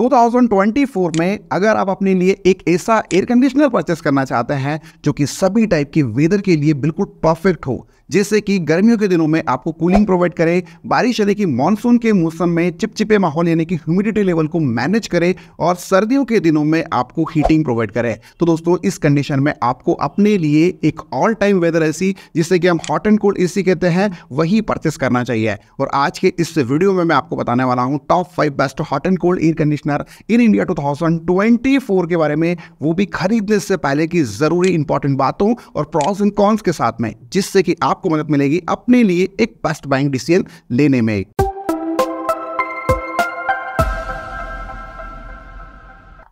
2024 में अगर आप अपने लिए एक ऐसा एयर कंडीशनर परचेस करना चाहते हैं जो कि सभी टाइप के वेदर के लिए बिल्कुल परफेक्ट हो जैसे कि गर्मियों के दिनों में आपको कूलिंग प्रोवाइड करे बारिश यानी कि मानसून के मौसम में चिपचिपे माहौल यानी कि ह्यूमिडिटी लेवल को मैनेज करे और सर्दियों के दिनों में आपको हीटिंग प्रोवाइड करे तो दोस्तों इस कंडीशन में आपको अपने लिए एक ऑल टाइम वेदर ऐसी जिसे कि हम हॉट एंड कोल्ड एसी कहते हैं वही परचेस करना चाहिए और आज के इस वीडियो में मैं आपको बताने वाला हूँ top five best hot and cold air conditioner partner in India 2024 के बारे में वो भी खरीदने से पहले की ज़रूरी इंपॉर्टेंट बातों और प्रॉस एंड कॉन्स के साथ में जिससे कि आपको मदद मिलेगी अपने लिए एक बेस्ट बाइंग डिसीजन लेने में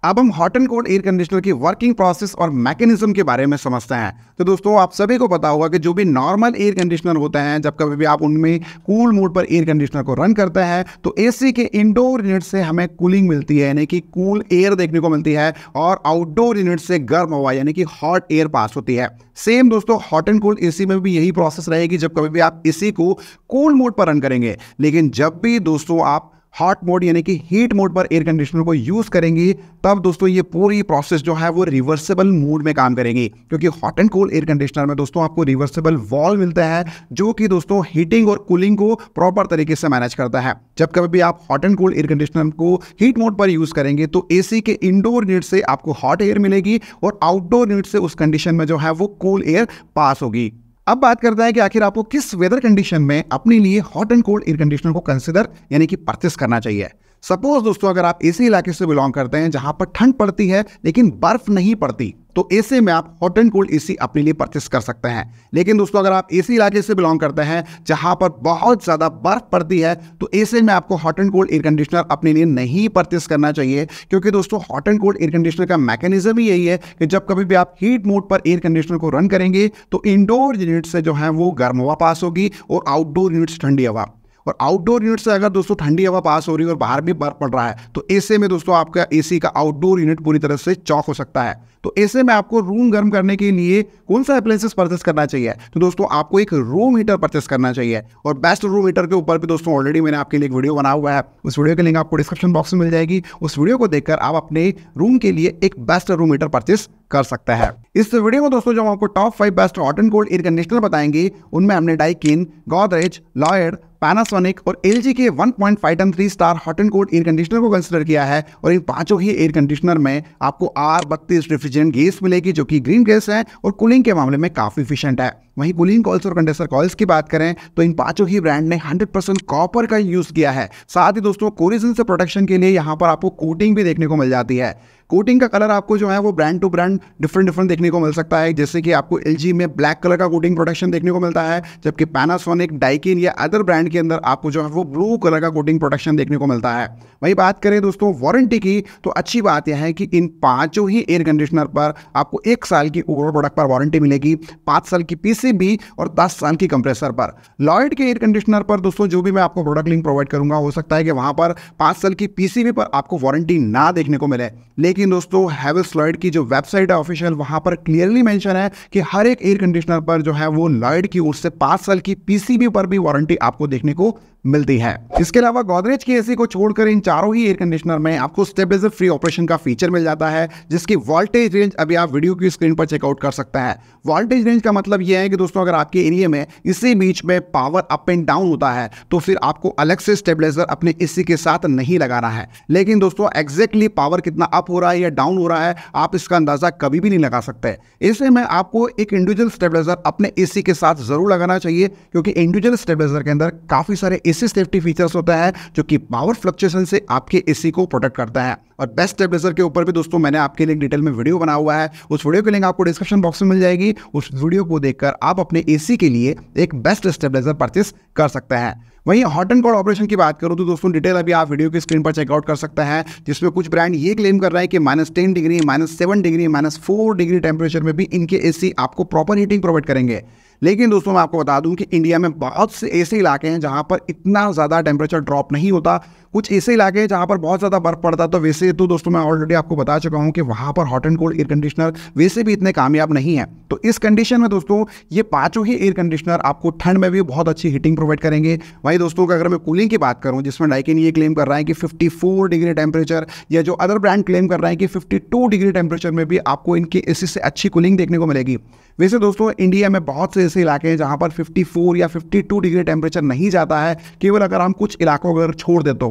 अब हम hot and cold air conditioner की वर्किंग प्रोसेस और मैकेनिज्म के बारे में समझते हैं तो दोस्तों आप सभी को पता होगा कि जो भी नॉर्मल एयर कंडीशनर होते हैं जब कभी भी आप उनमें कूल मोड पर एयर कंडीशनर को रन करते हैं तो एसी के इंडोर यूनिट से हमें कूलिंग मिलती है यानी कि कूल एयर देखने को मिलती है और आउटडोर यूनिट से गर्म हवा यानी कि हॉट एयर पास होती है सेम दोस्तों हॉट एंड कोल्ड एसी में भी यही प्रोसेस रहेगी जब कभी भी आप एसी को कूल मोड पर रन करेंगे लेकिन जब भी दोस्तों आप हॉट मोड यानी कि हीट मोड पर एयर कंडीशनर को यूज़ करेंगे तब दोस्तों ये पूरी प्रोसेस जो है वो रिवर्सेबल मोड में काम करेंगे क्योंकि hot and cold air conditioner में दोस्तों आपको रिवर्सेबल वॉल मिलता है जो कि दोस्तों हीटिंग और कूलिंग को प्रॉपर तरीके से मैनेज करता है जब कभी भी आप hot and cold air conditioner को हीट मोड पर यूज़ करेंगे तो एसी के इंडोर यूनिट से आपको हॉट एयर मिलेगी और आउटडोर यूनिट से उस कंडीशन में जो है वो कूल एयर पास होगी अब बात करता है कि आखिर आपको किस वेदर कंडीशन में अपने लिए hot and cold air conditioner को कंसिडर यानी कि परचेस करना चाहिए सपोज दोस्तों अगर आप ऐसे इलाके से बिलोंग करते हैं जहां पर ठंड पड़ती है लेकिन बर्फ नहीं पड़ती तो ऐसे में आप हॉट एंड कोल्ड एसी अपने लिए परचेस कर सकते हैं लेकिन दोस्तों अगर आप एसी इलाके से बिलोंग करते हैं जहां पर बहुत ज़्यादा बर्फ पड़ती है तो ऐसे में आपको hot and cold air conditioner अपने लिए नहीं परचेस करना चाहिए क्योंकि दोस्तों hot and cold air conditioner का मैकेनिज्म ही यही है कि जब कभी भी आप हीट मोड पर एयर कंडीशनर को रन करेंगे तो इंडोर यूनिट से जो है वो गर्म हवा पास होगी और आउटडोर यूनिट ठंडी हवा और आउटडोर यूनिट से अगर दोस्तों ठंडी हवा पास हो रही है और बाहर भी बर्फ पड़ रहा है तो ऐसे में दोस्तों आपका एसी का आउटडोर यूनिट पूरी तरह से चौक हो सकता है तो ऐसे में आपको रूम गर्म करने के लिए कौन सा अप्लाइंसेस परचेस करना चाहिए तो दोस्तों आपको एक रूम हीटर परचेस करना चाहिए और बेस्ट रूम हीटर के ऊपर भी दोस्तों ऑलरेडी मैंने आपके लिए एक वीडियो बना हुआ है उस वीडियो के लिंक आपको डिस्क्रिप्शन बॉक्स में मिल जाएगी उस वीडियो को देखकर आप अपने रूम के लिए एक बेस्ट रूम हीटर परचेस कर सकते हैं इस वीडियो में दोस्तों जो हम आपको top five best hot and cold air conditioner बताएंगे उनमें हमने डाइकिन गोदरेज लॉयड पैनासोनिक और एल के one point five ton three star hot and cold air conditioner को कंसिडर किया है और इन पांचों ही एयर कंडीशनर में आपको आर बत्तीस रेफ्रिजरेंट गैस मिलेगी जो कि ग्रीन गैस है और कूलिंग के मामले में काफ़ी इफिशियंट है वहीं कूलिंग कॉल्स और कंडेंसर कॉल्स की बात करें तो इन पांचों ही ब्रांड ने 100% परसेंट कॉपर का यूज़ किया है साथ ही दोस्तों कोरिजन से प्रोटेक्शन के लिए यहाँ पर आपको कोटिंग भी देखने को मिल जाती है कोटिंग का कलर आपको जो है वो brand to brand different different देखने को मिल सकता है जैसे कि आपको एल में ब्लैक कलर का कोटिंग प्रोटेक्शन देखने को मिलता है जबकि पैनासोनिक डाइकिन या अदर ब्रांड के अंदर आपको जो है वो ब्लू कलर का कोटिंग प्रोटेक्शन देखने को मिलता है वही बात करें दोस्तों वारंटी की तो अच्छी बात यह है कि इन पाँचों ही एयर कंडीशनर पर आपको एक साल की ओवरऑल प्रोडक्ट पर वारंटी मिलेगी पाँच साल की पीसीबी और दस साल की कंप्रेसर पर लॉयड के एयर कंडीशनर पर दोस्तों जो भी मैं आपको प्रोडक्ट लिंक प्रोवाइड करूंगा हो सकता है कि वहाँ पर पाँच साल की पीसीबी पर आपको वारंटी ना देखने को मिले लेकिन लेकिन दोस्तों हैवल्स लॉयड की जो वेबसाइट है ऑफिशियल वहां पर क्लियरली मेंशन है कि हर एक एयर कंडीशनर पर जो है वो लॉयड की ओर से पांच साल की पीसीबी पर भी वारंटी आपको देखने को मिलती है इसके अलावा गोदरेज की एसी को छोड़कर इन चारों ही एयर कंडीशनर में आपको स्टेबलाइजर फ्री ऑपरेशन का फीचर मिल जाता है जिसकी वोल्टेज रेंज अभी आप वीडियो की स्क्रीन पर चेकआउट कर सकते हैं वोल्टेज रेंज का मतलब यह है कि दोस्तों अगर आपके एरिया में इसी बीच में पावर अप एंड डाउन होता है तो फिर आपको अलग से स्टेबलाइजर अपने एसी के साथ नहीं लगाना है लेकिन दोस्तों एग्जैक्टली पावर कितना अप हो रहा है या डाउन हो रहा है आप इसका अंदाजा कभी भी नहीं लगा सकते इसलिए में आपको एक इंडिविजुअल स्टेबलाइजर अपने एसी के साथ जरूर लगाना चाहिए क्योंकि इंडिविजुअल स्टेबलाइजर के अंदर काफी सारे एसी सेफ्टी फीचर्स होता है जो कि पावर फ्लक्चुएशन से आपके एसी को प्रोटेक्ट करता है और बेस्ट स्टेबलेसर के ऊपर भी दोस्तों मैंने आपके लिए डिटेल में वीडियो बना हुआ है उस वीडियो की लिंक आपको डिस्क्रिप्शन बॉक्स में मिल जाएगी उस वीडियो को देखकर आप अपने एसी के लिए एक बेस्ट स्टेबलाइजर परचेस कर सकते हैं वहीं हॉट एंड कॉल ऑपरेशन की बात करूं तो दोस्तों डिटेल अभी आप वीडियो की स्क्रीन पर चेकआउट कर सकते हैं जिसमें कुछ ब्रांड ये क्लेम कर रहा है कि minus ten degree minus seven degree minus four degree temperature में भी इनके एसी आपको प्रॉपर हीटिंग प्रोवाइड करेंगे लेकिन दोस्तों मैं आपको बता दूं कि इंडिया में बहुत से ऐसे इलाके हैं जहां पर इतना ज़्यादा टेम्परेचर ड्रॉप नहीं होता कुछ ऐसे इलाके हैं जहाँ पर बहुत ज़्यादा बर्फ पड़ता है तो वैसे तो दोस्तों मैं ऑलरेडी आपको बता चुका हूँ कि वहाँ पर hot and cold air conditioner वैसे भी इतने कामयाब नहीं है तो इस कंडीशन में दोस्तों ये पाँचों ही एयर कंडीशनर आपको ठंड में भी बहुत अच्छी हीटिंग प्रोवाइड करेंगे वहीं दोस्तों अगर मैं कूलिंग की बात करूँ जिसमें डाइकिन ये क्लेम कर रहा है कि फिफ्टी डिग्री टेम्परेचर या जो अदर ब्रांड क्लेम कर रहा है कि फिफ्टी डिग्री टेम्परेचर में भी आपको इनके एसी से अच्छी कूलिंग देखने को मिलेगी वैसे दोस्तों इंडिया में बहुत से ऐसे इलाके हैं जहाँ पर 54 या 52 डिग्री टेम्परेचर नहीं जाता है केवल अगर हम कुछ इलाकों अगर छोड़ दे तो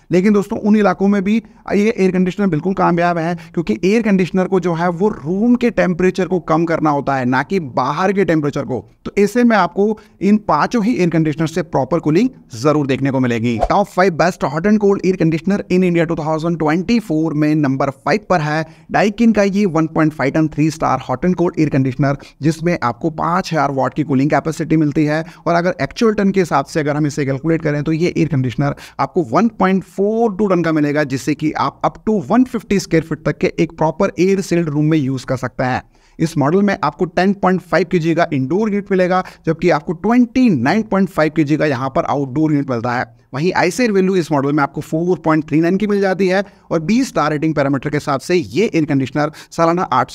लेकिन दोस्तों उन इलाकों में भी ये एयर कंडीशनर बिल्कुल कामयाब है क्योंकि एयर कंडीशनर को जो है वो रूम के टेम्परेचर को कम करना होता है ना कि बाहर के टेम्परेचर को तो ऐसे में आपको इन पांचों ही एयर कंडीशनर से प्रॉपर कूलिंग जरूर देखने को मिलेगी top five best hot and cold air conditioner in India two में नंबर फाइव पर है डाइकिन का ये one ton three star hot and cold air conditioner जिसमें आपको पांच हज़ार वॉट की कूलिंग कैपेसिटी मिलती है और अगर एक्चुअल टन के हिसाब से अगर हम इसे कैलकुलेट करें तो ये एयर कंडीशनर आपको वन फोर टू टन का मिलेगा जिससे कि आप अप टू 150 स्क्वेयर फीट तक के एक प्रॉपर एयर सेल्ड रूम में यूज़ कर सकते हैं इस मॉडल में आपको 10.5 पॉइंट का इंडोर यूनिट मिलेगा जबकि आपको 29.5 नाइन का यहां पर आउटडोर यूनिट मिलता है वहीं आईसेर वैल्यू इस मॉडल में आपको 4.39 की मिल जाती है और 20 स्टार रेटिंग पैरामीटर के हिसाब से ये एयर कंडीशनर सालाना आठ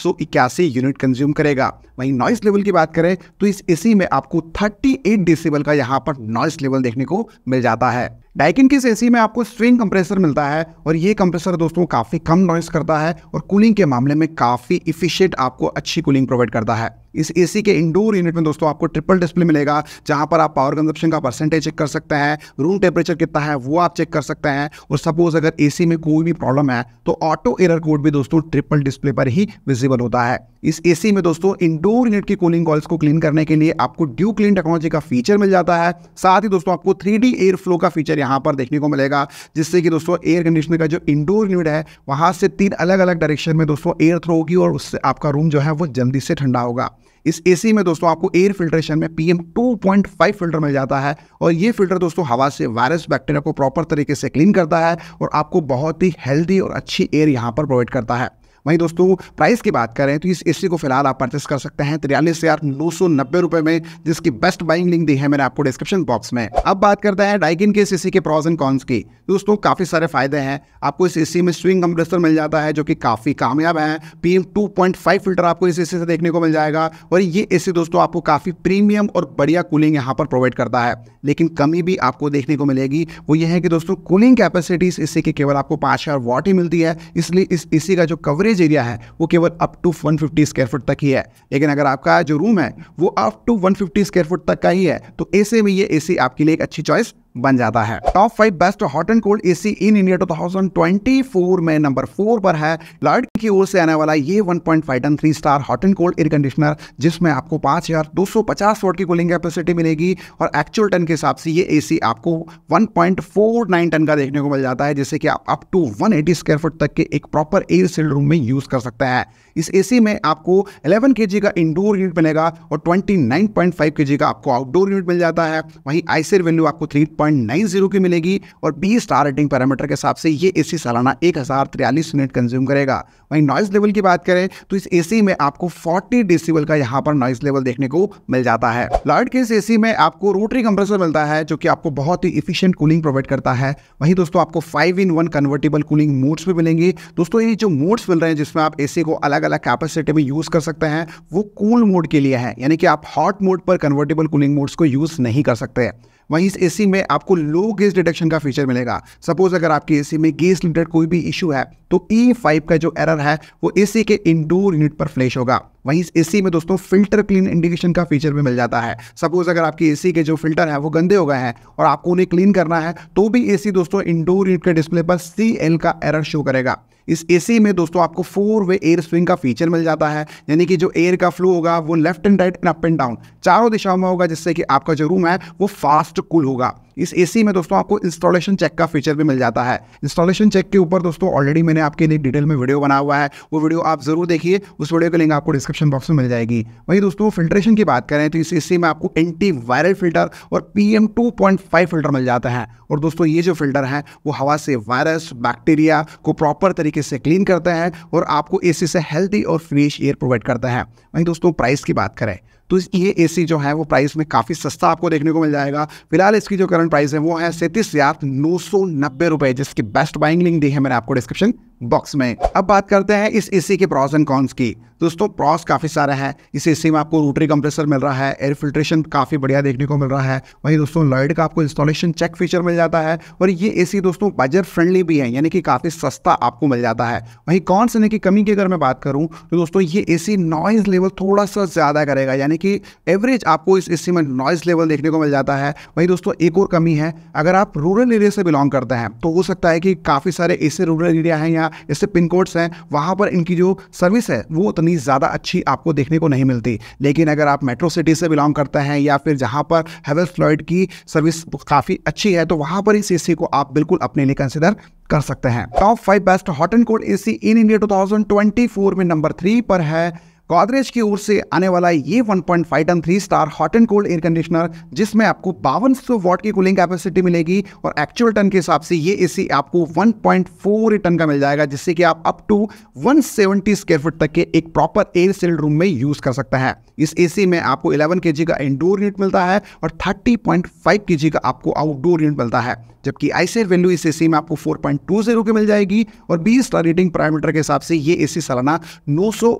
यूनिट कंज्यूम करेगा वहीं नॉइस लेवल की बात करें तो इस एसी में आपको 38 एट का यहाँ पर नॉइस लेवल देखने को मिल जाता है डाइकिन के एसी में आपको स्ट्रिंग कंप्रेसर मिलता है और ये कंप्रेसर दोस्तों काफ़ी कम नॉइस करता है और कूलिंग के मामले में काफ़ी इफिशियंट आपको अच्छी कूलिंग प्रोवाइड करता है इस ए के इंडोर यूनिट में दोस्तों आपको ट्रिपल डिस्प्ले मिलेगा जहां पर आप पावर कंजप्शन का परसेंटेज चेक कर सकते हैं रूम टेम्परेचर कितना है वो आप चेक कर सकते हैं और सपोज अगर ए में कोई भी प्रॉब्लम है तो ऑटो एरर कोड भी दोस्तों ट्रिपल डिस्प्ले पर ही विजिबल होता है इस एसी में दोस्तों इंडोर यूनिट की कूलिंग कॉल्स को क्लीन करने के लिए आपको ड्यू क्लीन टेक्नोलॉजी का फीचर मिल जाता है साथ ही दोस्तों आपको थ्री डी एयर फ्लो का फीचर यहाँ पर देखने को मिलेगा जिससे कि दोस्तों एयर कंडीशनर का जो इंडोर यूनिट है वहाँ से तीन अलग अलग डायरेक्शन में दोस्तों एयर थ्रो होगी और उससे आपका रूम जो है वो जल्दी से ठंडा होगा इस एसी में दोस्तों आपको एयर फिल्ट्रेशन में पीएम 2.5 फिल्टर मिल जाता है और ये फिल्टर दोस्तों हवा से वायरस बैक्टीरिया को प्रॉपर तरीके से क्लीन करता है और आपको बहुत ही हेल्दी और अच्छी एयर यहाँ पर प्रोवाइड करता है वहीं दोस्तों प्राइस की बात करें तो इस एसी को फिलहाल आप परचेस कर सकते हैं तिरयालीस हज़ार नौ सौ नब्बे रुपये में जिसकी बेस्ट बाइंग लिंक दी है मैंने आपको डिस्क्रिप्शन बॉक्स में अब बात करते हैं डाइकिन के इस एसी के प्रॉज एंड कॉन्स की दोस्तों काफ़ी सारे फायदे हैं आपको इस एसी में स्विंग कंप्रेसर मिल जाता है जो कि काफ़ी कामयाब है P M two point five filter आपको इस एसी से देखने को मिल जाएगा और ये एसी दोस्तों आपको काफ़ी प्रीमियम और बढ़िया कूलिंग यहाँ पर प्रोवाइड करता है लेकिन कमी भी आपको देखने को मिलेगी वो ये है कि दोस्तों कूलिंग कैपेसिटी इस एसी की केवल आपको पाँच हज़ार वाट ही मिलती है इसलिए इस एसी का जो कवरेज एवरेज एरिया है वो केवल अप टू 150 स्क्वेयर फुट तक ही है लेकिन अगर आपका जो रूम है वो अप टू 150 स्क्वेयर फुट तक का ही है तो ऐसे में ये एसी आपके लिए एक अच्छी चॉइस बन जाता है top five best hot and cold AC in India 2024 में नंबर फोर पर है लॉर्ड की ओर से आने वाला ये 1.5 point and three star hot and cold air conditioner जिसमें आपको 5250 वोट की कूलिंग कैपेसिटी मिलेगी और एक्चुअल टन के हिसाब से ये एसी आपको 1.49 टन का देखने को मिल जाता है जिससे कि आप अप टू 180 स्क्वायर फुट तक के एक प्रॉपर एयर सील रूम में यूज कर सकते हैं इस एसी में आपको इलेवन के का इंडोर यूनिट मिलेगा और 29.5 के का आपको आउटडोर यूनिट मिल जाता है वहीं आईसीर वैल्यू आपको थ्री 1.90 की मिलेगी और बी स्टार रेटिंग पैरामीटर के हिसाब से ये एसी सालाना एक यूनिट कंज्यूम करेगा वहीं नॉइज लेवल की बात करें तो इस एसी में आपको 40 डेसिबल का यहाँ पर नॉइज लेवल देखने को मिल जाता है लॉर्ड के इस एसी में आपको रोटरी कंप्रेसर मिलता है जो कि आपको बहुत ही इफिशियंट कूलिंग प्रोवाइड करता है वहीं दोस्तों आपको five in one convertible cooling modes भी मिलेंगे दोस्तों ये जो मोड्स मिल रहे हैं जिसमें आप एसी को अलग अलग कैपेसिटी में यूज कर सकते हैं वो कूल मोड के लिए है यानी कि आप हॉट मोड पर कन्वर्टेबल कूलिंग मोड्स को यूज नहीं कर सकते हैं वहीं इस एसी में आपको लो गेस डिटेक्शन का फीचर मिलेगा सपोज अगर आपके एसी में गेस रिलेटेड कोई भी इशू है तो ई e फाइव का जो एरर है वो एसी के इंडोर यूनिट पर फ्लैश होगा वहीं एसी में दोस्तों फिल्टर क्लीन इंडिकेशन का फीचर भी मिल जाता है सपोज अगर आपकी एसी के जो फिल्टर है वो गंदे हो गए हैं और आपको उन्हें क्लीन करना है तो भी एसी दोस्तों इंडोर यूनिट के डिस्प्ले पर सी एल का एरर शो करेगा इस एसी में दोस्तों आपको फोर वे एयर स्विंग का फीचर मिल जाता है यानी कि जो एयर का फ्लो होगा वो left and right and up and down चारों दिशाओं में होगा जिससे कि आपका जो रूम है वो फास्ट कूल होगा इस एसी में दोस्तों आपको इंस्टॉलेशन चेक का फीचर भी मिल जाता है इंस्टॉलेशन चेक के ऊपर दोस्तों ऑलरेडी मैंने आपके लिए डिटेल में वीडियो बना हुआ है वो वीडियो आप जरूर देखिए उस वीडियो के लिंक आपको डिस्क्रिप्शन बॉक्स में मिल जाएगी वहीं दोस्तों फिल्ट्रेशन की बात करें तो इस एसी में आपको एंटी वायरल फिल्टर और P M two point five filter मिल जाता है और दोस्तों ये जो फिल्टर है वो हवा से वायरस बैक्टीरिया को प्रॉपर तरीके से क्लीन करता है और आपको ए से हेल्थी और फ्रेश एयर प्रोवाइड करता है वहीं दोस्तों प्राइस की बात करें तो ये ए जो है वो प्राइस में काफ़ी सस्ता आपको देखने को मिल जाएगा फिलहाल इसकी जो करंट प्राइस है वो है सैंतीस हज़ार नौ सौ नब्बे रुपये जिसकी बेस्ट बाइंग लिंक दी है मैंने आपको डिस्क्रिप्शन बॉक्स में अब बात करते हैं इस एसी के प्रॉस एंड कॉन्स की दोस्तों प्रॉस काफ़ी सारा है इस एसी में आपको रूटरी कंप्रेसर मिल रहा है एयर फिल्ट्रेशन काफ़ी बढ़िया देखने को मिल रहा है वहीं दोस्तों लॉइड का आपको इंस्टॉलेशन चेक फीचर मिल जाता है और ये एसी दोस्तों बजट फ्रेंडली भी है यानी कि काफ़ी सस्ता आपको मिल जाता है वहीं कौन से की कमी की अगर मैं बात करूँ तो दोस्तों ये ए नॉइज़ लेवल थोड़ा सा ज़्यादा करेगा यानी कि एवरेज आपको इस ए में नॉइज़ लेवल देखने को मिल जाता है वहीं दोस्तों एक और कमी है अगर आप रूरल एरिया से बिलोंग करते हैं तो हो सकता है कि काफ़ी सारे ऐसे रूरल एरिया हैं यहाँ या जैसे पिन कोड्स हैं वहाँ पर इनकी जो सर्विस है वो उतनी ज़्यादा अच्छी आपको देखने को नहीं मिलती लेकिन अगर आप मेट्रो सिटी से बिलोंग करते हैं या फिर जहाँ पर हेवल फ्लॉइड की सर्विस काफ़ी अच्छी है तो वहाँ पर इस ए को आप बिल्कुल अपने लिए कंसिडर कर सकते हैं top five best hot and cold A in India 2024 में नंबर थ्री पर है गोदरेज की ओर से आने वाला ये 1.5 point ton three star hot and cold air conditioner जिसमें आपको बावन सौ वॉट की कूलिंग कैपेसिटी मिलेगी और एक्चुअल टन के हिसाब से ये एसी आपको 1.4 टन का मिल जाएगा जिससे कि आप अप टू 170 स्क्वेयर फुट तक के एक प्रॉपर एयर सेल्ड रूम में यूज कर सकता है इस एसी में आपको 11 के का इंडोर यूनिट मिलता है और 30.5 के का आपको आउटडोर यूनिट मिलता है जबकि आईसी वैल्यू e इस एसी में आपको 4.20 की मिल जाएगी और 20 स्टार रेटिंग पैरामीटर के हिसाब से ये एसी सालाना नौ सौ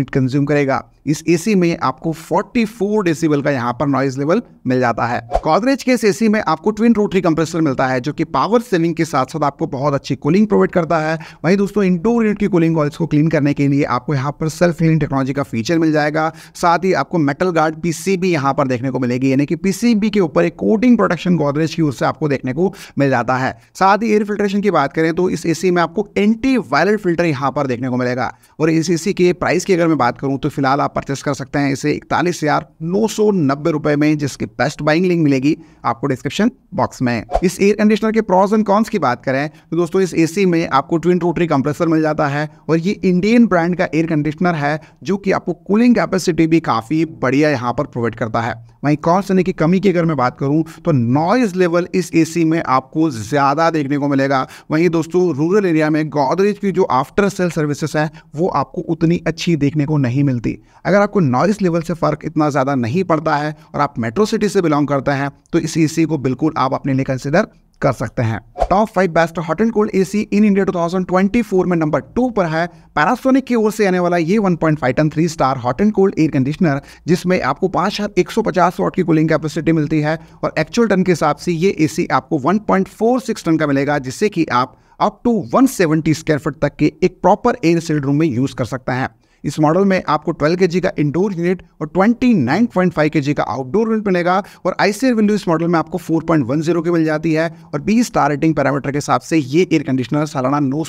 यूनिट कंज्यूम करेगा इस एसी में आपको 44 डेसिबल का यहाँ पर नॉइज लेवल मिल जाता है कॉदरेज के इस एसी में आपको ट्विन रोटरी कंप्रेसर मिलता है जो कि पावर सेविंग के साथ साथ आपको बहुत अच्छी कूलिंग प्रोवाइड करता है वहीं दोस्तों इंडोर यूनिट की कूलिंग और इसको क्लीन करने के लिए आपको यहाँ पर सेल्फ क्लीन टेक्नोलॉजी का फीचर मिल जाएगा साथ ही आपको मेटल गार्ड पीसीबी यहाँ पर देखने को मिलेगी यानी कि पीसीबी के ऊपर एक कोटिंग प्रोटेक्शन गोदरेज की उससे आपको देखने को मिल जाता है साथ ही एयर फिल्ट्रेशन की बात करें तो इस एसी में आपको एंटी वायरल फिल्टर यहाँ पर देखने को मिलेगा और इस एसी के प्राइस की अगर में बात करूँ तो फिलहाल आप परचेस कर सकते हैं इसे इकतालीस हज़ार नौ सौ नब्बे रुपए में जिसकी बेस्ट बाइंग लिंक मिलेगी आपको डिस्क्रिप्शन बॉक्स में इस एयर कंडीशनर के प्रॉज एंड कॉन्स की बात करें तो दोस्तों इस एसी में आपको ट्विन रोटरी कंप्रेसर मिल जाता है और ये इंडियन ब्रांड का एयर कंडीशनर है जो कि आपको कूलिंग कैपेसिटी भी काफ़ी बढ़िया यहाँ पर प्रोवाइड करता है वहीं कॉन्स यानी कि कमी की अगर मैं बात करूँ तो नॉइज़ लेवल इस ए में आपको ज़्यादा देखने को मिलेगा वहीं दोस्तों रूरल एरिया में गोदरेज की जो आफ्टर सेल सर्विसेस है वो आपको उतनी अच्छी देखने देखने को नहीं मिलती अगर आपको नॉइस लेवल से फ़र्क इतना ज़्यादा नहीं पड़ता है और आप मेट्रो सिटी से बिलोंग करते हैं तो इस ए को बिल्कुल आप अपने लिए कंसिडर कर सकते हैं top five best hot and cold AC in India 2024 में नंबर टू पर है पैरासोनिक की ओर से आने वाला ये 1.5 ton three star hot and cold air conditioner जिसमें आपको पाँच हजार एक सौ पचास वॉट की कूलिंग कैपेसिटी मिलती है और एक्चुअल टन के हिसाब से ये एसी आपको 1.46 टन का मिलेगा जिससे कि आप अप टू 170 स्क्वायर फुट तक के एक प्रॉपर एयर सिल्ड रूम में यूज कर सकते हैं इस मॉडल में आपको 12 के का इंडोर यूनिट और 29.5 के का आउटडोर यूनिट मिलेगा और आईसीआर विंडो इस मॉडल में आपको 4.10 की मिल जाती है और 20 स्टार रेटिंग पैरामीटर के हिसाब से ये एयर कंडीशनर सालाना नौ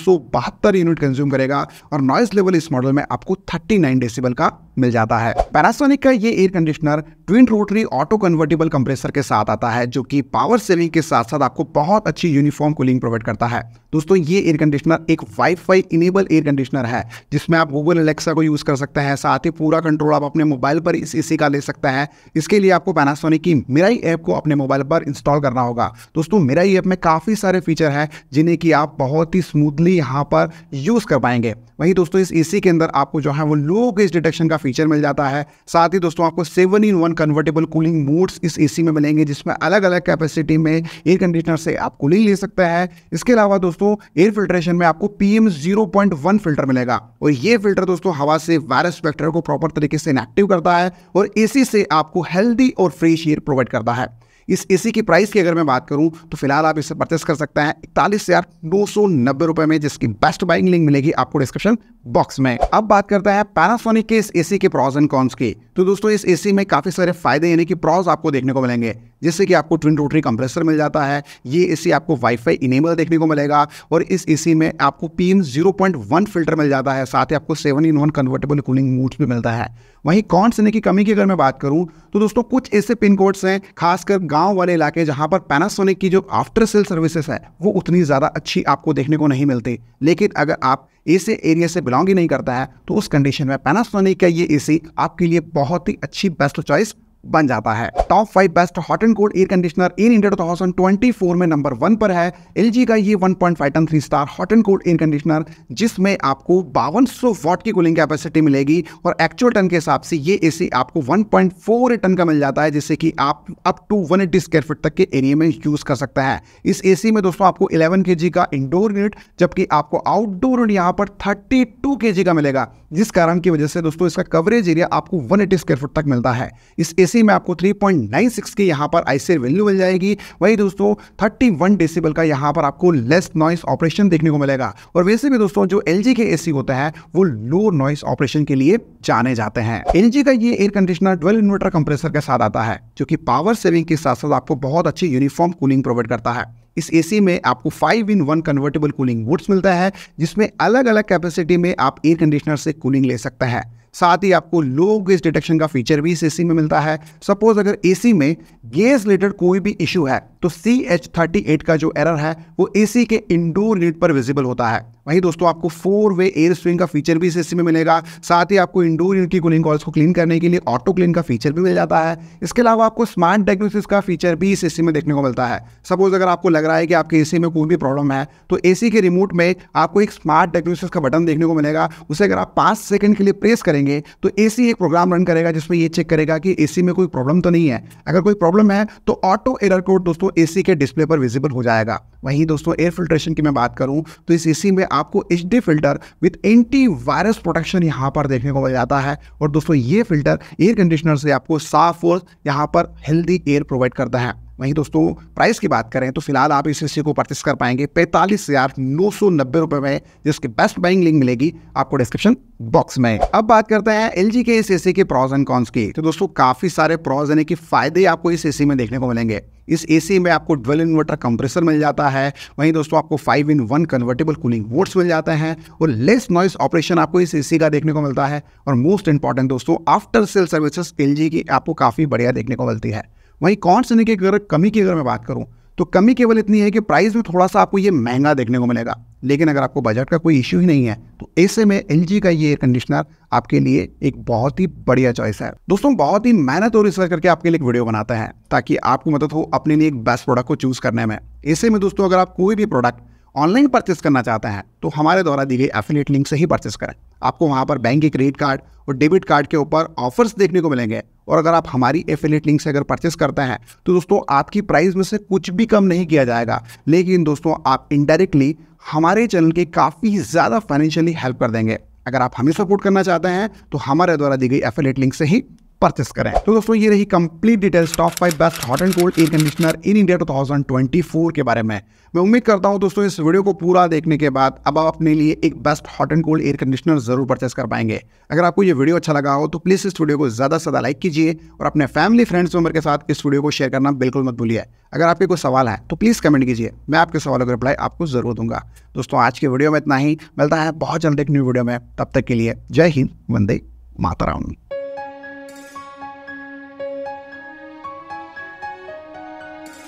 यूनिट कंज्यूम करेगा और नॉइज लेवल इस मॉडल में आपको 39 डेसीबल का मिल जाता है पैनासोनिक का ये air conditioner twin rotary auto convertible compressor के साथ आता है जो कि पावर सेविंग के साथ साथ आपको बहुत अच्छी यूनिफॉर्म कूलिंग प्रोवाइड करता है दोस्तों ये एयर कंडीशनर एक वाईफाई इनेबल एयर कंडीशनर है जिसमें आप गूगल एलेक्सा को को यूज़ कर सकते हैं साथ ही पूरा कंट्रोल आप अपने मोबाइल पर इस एसी का ले सकते हैं इसके लिए आपको पैनासोनिक की मेरा ही ऐप को अपने मोबाइल पर इंस्टॉल करना होगा दोस्तों मेरा ही ऐप में काफ़ी सारे फीचर हैं जिन्हें कि आप बहुत ही स्मूथली यहाँ पर यूज़ कर पाएंगे वहीं दोस्तों इस एसी के अंदर आपको जो है वो लो गेज डिटेक्शन का फीचर मिल जाता है साथ ही दोस्तों आपको seven in one convertible cooling modes इस एसी में मिलेंगे जिसमें अलग अलग कैपेसिटी में एयर कंडीशनर से आप कूलिंग ले सकते हैं इसके अलावा दोस्तों एयर फिल्ट्रेशन में आपको PM zero point one filter मिलेगा और ये फिल्टर दोस्तों हवा हवा से वायरस वेक्टर को प्रॉपर तरीके से इनएक्टिव करता है और इसी से आपको हेल्दी और फ्रेश एयर प्रोवाइड करता है इस एसी की प्राइस की अगर मैं बात करूँ तो फिलहाल आप इसे परचेस कर सकते हैं इकतालीस हज़ार दो सौ नब्बे रुपए में जिसकी बेस्ट बाइंग लिंक मिलेगी आपको डिस्क्रिप्शन बॉक्स में अब बात करते हैं पैनासोनिक के इस एसी के प्रॉज एंड कॉन्स की तो दोस्तों इस एसी में काफ़ी सारे फायदे यानी कि प्रॉज आपको देखने को मिलेंगे जिससे कि आपको ट्विन रोटरी कंप्रेसर मिल जाता है ये एसी आपको वाईफाई इनेबल देखने को मिलेगा और इस एसी में आपको पीएम एम जीरो फिल्टर मिल जाता है साथ ही आपको seven in one convertible cooling mode भी मिलता है वहीं कॉन्स यानी कि कमी की अगर मैं बात करूं तो दोस्तों कुछ ऐसे पिन कोड्स हैं खासकर गांव गांव वाले इलाके जहां पर पैनासोनिक की जो आफ्टर सेल सर्विसेज है वो उतनी ज़्यादा अच्छी आपको देखने को नहीं मिलती लेकिन अगर आप ऐसे एरिया से बिलोंग ही नहीं करता है तो उस कंडीशन में पैनासोनिक का ये ए आपके लिए बहुत ही अच्छी बेस्ट चॉइस बन जाता है top five best hot and cold air conditioner in India two thousand twenty four में नंबर वन पर है एल जी का ये one point five ton three star hot and cold air conditioner जिसमें आपको बावन सौ वॉट की कूलिंग कैपेसिटी मिलेगी और एक्चुअल टन के हिसाब से ये एसी आपको वन पॉइंट फोर टन का मिल जाता है जिससे कि आप up to one eighty square feet तक के एरिया में यूज कर सकता है इस एसी में दोस्तों आपको इलेवन के का इंडोर यूनिट जबकि आपको आउटडोर यूनिट यहाँ पर थर्टी टू का मिलेगा जिस कारण की वजह से दोस्तों इसका कवरेज एरिया आपको वन एट्टी स्क्वायर फुट तक मिलता है इस ए ऐसे में आपको 3.96 की यहाँ पर आईसीआर वैल्यू मिल जाएगी वही दोस्तों 31 डेसिबल का यहाँ पर आपको लेस नॉइस ऑपरेशन देखने को मिलेगा और वैसे भी दोस्तों जो एल के सी होता है वो लो नॉइस ऑपरेशन के लिए जाने जाते हैं एल का ये air conditioner twelve inverter compressor के साथ आता है जो कि पावर सेविंग के साथ साथ आपको बहुत अच्छी यूनिफॉर्म कूलिंग प्रोवाइड करता है इस एसी में आपको 5 इन 1 कन्वर्टेबल कूलिंग वुड्स मिलता है जिसमें अलग अलग कैपेसिटी में आप एयर कंडीशनर से कूलिंग ले सकते हैं साथ ही आपको लो गेस डिटेक्शन का फीचर भी इस एसी में मिलता है सपोज अगर एसी में गेस रिलेटेड कोई भी इशू है तो सी एच थर्टी एट का जो एरर है वो ए सी के इंडोर यूनिट पर विजिबल होता है वहीं दोस्तों आपको फोर वे एयर स्विंग का फीचर भी इस एसी में मिलेगा साथ ही आपको इंडोर यूनिट की कूलिंग कॉल्स को क्लीन करने के लिए ऑटो क्लीन का फीचर भी मिल जाता है इसके अलावा आपको स्मार्ट डायग्नोसिस का फीचर भी इस एसी में देखने को मिलता है सपोज अगर आपको लग रहा है कि आपके ए में कोई भी प्रॉब्लम है तो ए के रिमोट में आपको एक स्मार्ट डायग्नोसिस का बटन देखने को मिलेगा उसे अगर आप पाँच सेकंड के लिए प्रेस करेंगे तो ए एक प्रोग्राम रन करेगा जिसमें ये चेक करेगा कि ए में कोई प्रॉब्लम तो नहीं है अगर कोई प्रॉब्लम है तो ऑटो एयर कोड दोस्तों एसी के डिस्प्ले पर विजिबल हो जाएगा वहीं दोस्तों एयर फिल्ट्रेशन की मैं बात करूं तो इस एसी में आपको H filter with anti virus protection यहां पर देखने को मिल जाता है और दोस्तों ये फिल्टर एयर कंडीशनर से आपको साफ और यहाँ पर हेल्दी एयर प्रोवाइड करता है वहीं दोस्तों प्राइस की बात करें तो फिलहाल आप इस हिस्से को परचेस कर पाएंगे पैंतालीस हज़ार नौ सौ नब्बे रुपए में जिसके बेस्ट बाइंग लिंक मिलेगी आपको डिस्क्रिप्शन बॉक्स में अब बात करते हैं एल के इस एसी के प्रॉज एंड कॉन्स की तो दोस्तों काफ़ी सारे प्रॉज यानी कि फ़ायदे आपको इस एसी में देखने को मिलेंगे इस एसी में आपको ड्वेल इन्वर्टर कंप्रेसर मिल जाता है वहीं दोस्तों आपको five in one convertible cooling boards मिल जाते हैं और लेस नॉइस ऑपरेशन आपको इस एसी का देखने को मिलता है और मोस्ट इंपॉर्टेंट दोस्तों आफ्टर सेल सर्विसेज एल की आपको काफ़ी बढ़िया देखने को मिलती है वहीं कॉन्स्टेंट की अगर कमी की अगर मैं बात करूँ तो कमी केवल इतनी है कि प्राइस में थोड़ा सा आपको ये महंगा देखने को मिलेगा लेकिन अगर आपको बजट का कोई इश्यू ही नहीं है तो ऐसे में एल का ये एयर कंडीशनर आपके लिए एक बहुत ही बढ़िया चॉइस है दोस्तों बहुत ही मेहनत और रिसर्च करके आपके लिए एक वीडियो बनाते हैं ताकि आपको मदद हो अपने लिए एक बेस्ट प्रोडक्ट को चूज करने में ऐसे में दोस्तों अगर आप कोई भी प्रोडक्ट ऑनलाइन परचेस करना चाहते हैं तो हमारे द्वारा दी गई एफिलेट लिंक से ही परचेस करें आपको वहाँ पर बैंक के क्रेडिट कार्ड और डेबिट कार्ड के ऊपर ऑफर्स देखने को मिलेंगे और अगर आप हमारी एफिलेट लिंक से अगर परचेस करते हैं तो दोस्तों आपकी प्राइस में से कुछ भी कम नहीं किया जाएगा लेकिन दोस्तों आप इनडायरेक्टली हमारे चैनल के काफ़ी ज़्यादा फाइनेंशियली हेल्प कर देंगे अगर आप हमें सपोर्ट करना चाहते हैं तो हमारे द्वारा दी गई एफिलेट लिंक से ही परचेस करें तो दोस्तों ये रही complete details top five best hot and cold air conditioner in India 2024 के बारे में मैं उम्मीद करता हूं दोस्तों इस वीडियो को पूरा देखने के बाद अब आप अपने लिए एक best hot and cold air conditioner जरूर परचेस कर पाएंगे अगर आपको ये वीडियो अच्छा लगा हो तो प्लीज़ इस वीडियो को ज़्यादा से ज़्यादा लाइक कीजिए और अपने फैमिली फ्रेंड्स मेंबर के साथ इस वीडियो को शेयर करना बिल्कुल मत भूलिए अगर आपके कोई सवाल है तो प्लीज़ कमेंट कीजिए मैं आपके सवालों का रिप्लाई आपको जरूर दूंगा दोस्तों आज के वीडियो में इतना ही मिलता है बहुत जल्द एक न्यू वीडियो में तब तक के लिए जय हिंद वंदे माता